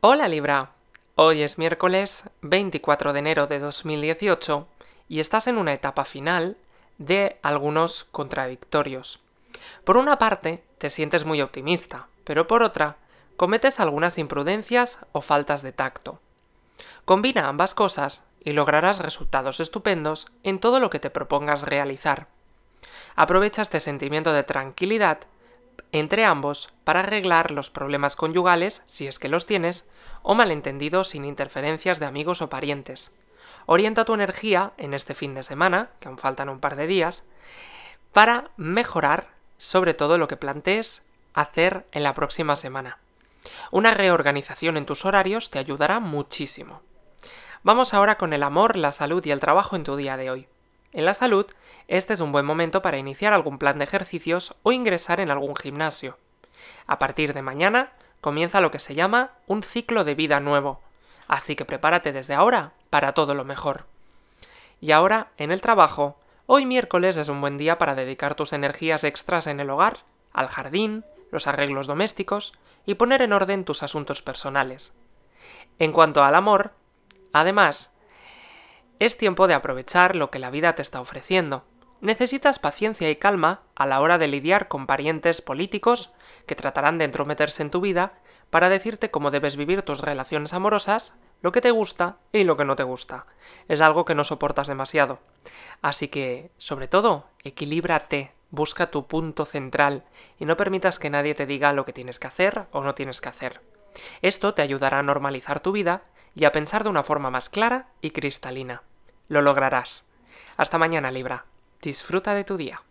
Hola Libra, hoy es miércoles 24 de enero de 2018 y estás en una etapa final de algunos contradictorios. Por una parte, te sientes muy optimista, pero por otra, cometes algunas imprudencias o faltas de tacto. Combina ambas cosas y lograrás resultados estupendos en todo lo que te propongas realizar. Aprovecha este sentimiento de tranquilidad entre ambos para arreglar los problemas conyugales, si es que los tienes, o malentendidos sin interferencias de amigos o parientes. Orienta tu energía en este fin de semana, que aún faltan un par de días, para mejorar sobre todo lo que plantees hacer en la próxima semana. Una reorganización en tus horarios te ayudará muchísimo. Vamos ahora con el amor, la salud y el trabajo en tu día de hoy. En la salud, este es un buen momento para iniciar algún plan de ejercicios o ingresar en algún gimnasio. A partir de mañana comienza lo que se llama un ciclo de vida nuevo, así que prepárate desde ahora para todo lo mejor. Y ahora, en el trabajo, hoy miércoles es un buen día para dedicar tus energías extras en el hogar, al jardín, los arreglos domésticos y poner en orden tus asuntos personales. En cuanto al amor, además, es tiempo de aprovechar lo que la vida te está ofreciendo. Necesitas paciencia y calma a la hora de lidiar con parientes políticos que tratarán de entrometerse en tu vida para decirte cómo debes vivir tus relaciones amorosas, lo que te gusta y lo que no te gusta. Es algo que no soportas demasiado. Así que, sobre todo, equilíbrate, busca tu punto central y no permitas que nadie te diga lo que tienes que hacer o no tienes que hacer. Esto te ayudará a normalizar tu vida y a pensar de una forma más clara y cristalina. Lo lograrás. Hasta mañana, Libra. Disfruta de tu día.